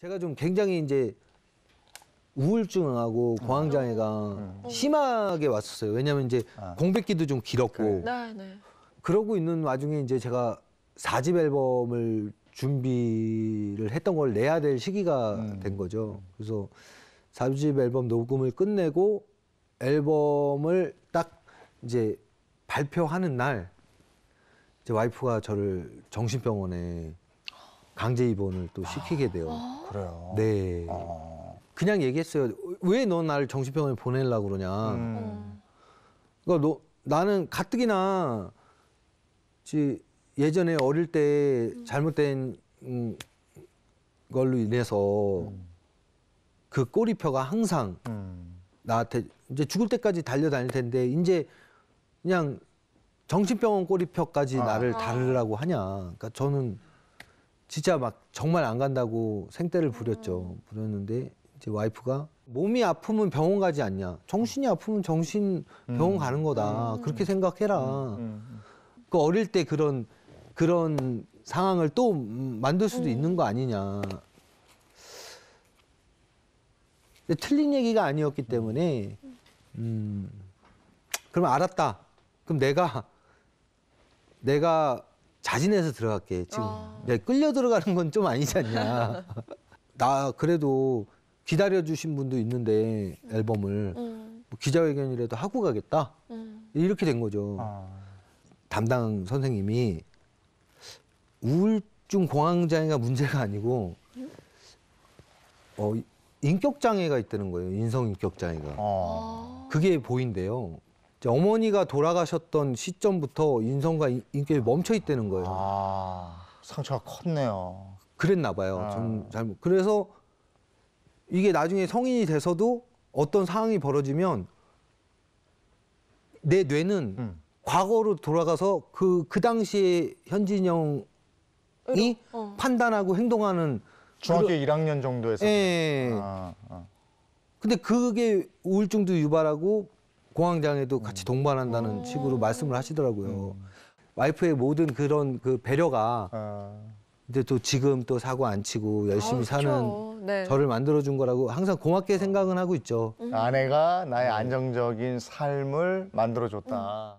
제가 좀 굉장히 이제 우울증하고 공황장애가 음. 음. 심하게 왔었어요. 왜냐면 하 이제 아. 공백기도 좀 길었고 네, 네. 그러고 있는 와중에 이제 제가 4집 앨범을 준비를 했던 걸 내야 될 시기가 음. 된 거죠. 그래서 4집 앨범 녹음을 끝내고 앨범을 딱 이제 발표하는 날 제 와이프가 저를 정신병원에 강제 입원을 또 시키게 아. 돼요. 아. 그래요. 네. 어. 그냥 얘기했어요. 왜 너 나를 정신병원에 보내려고 그러냐. 음. 그러니까 너 나는 가뜩이나 지 예전에 어릴 때 음. 잘못된 음, 걸로 인해서 음. 그 꼬리표가 항상 나한테 이제 죽을 때까지 달려다닐 텐데 이제 그냥 정신병원 꼬리표까지 아. 나를 다르라고 하냐. 그러니까 저는 진짜 막 정말 안 간다고 생떼를 부렸죠. 음. 부렸는데 이제 와이프가 몸이 아프면 병원 가지 않냐. 정신이 아프면 정신 음. 병원 가는 거다. 음. 그렇게 생각해라. 그 어릴 때 그런 그런 상황을 또 만들 수도 있는 거 아니냐. 근데 틀린 얘기가 아니었기 때문에 음. 그럼 알았다. 그럼 내가 내가 자진해서 들어갈게 지금 아. 내가 끌려 들어가는 건 좀 아니지 않냐 나 그래도 기다려 주신 분도 있는데 앨범을 음. 뭐 기자회견이라도 하고 가겠다 음. 이렇게 된 거죠 아. 담당 선생님이 우울증 공황장애가 문제가 아니고 어 인격 장애가 있다는 거예요 인성 인격 장애가 어. 아. 그게 보인대요 이제 어머니가 돌아가셨던 시점부터 인성과 인- 격이 멈춰 있다는 거예요. 아, 상처가 컸네요. 그랬나 봐요. 아. 전 잘못. 그래서 이게 나중에 성인이 돼서도 어떤 상황이 벌어지면 내 뇌는 음. 과거로 돌아가서 그그 그 당시에 현진영이 어. 판단하고 행동하는 중학교 1학년 정도에서. 예. 아, 아. 근데 그게 우울증도 유발하고 공황장애도 음. 같이 동반한다는 어. 식으로 말씀을 하시더라고요. 음. 와이프의 모든 그런 그 배려가 아. 근데 또 지금 또 사고 안 치고 열심히 아, 사는 네. 저를 만들어준 거라고 항상 고맙게 어. 생각은 하고 있죠. 아내가 나의 네. 안정적인 삶을 만들어줬다.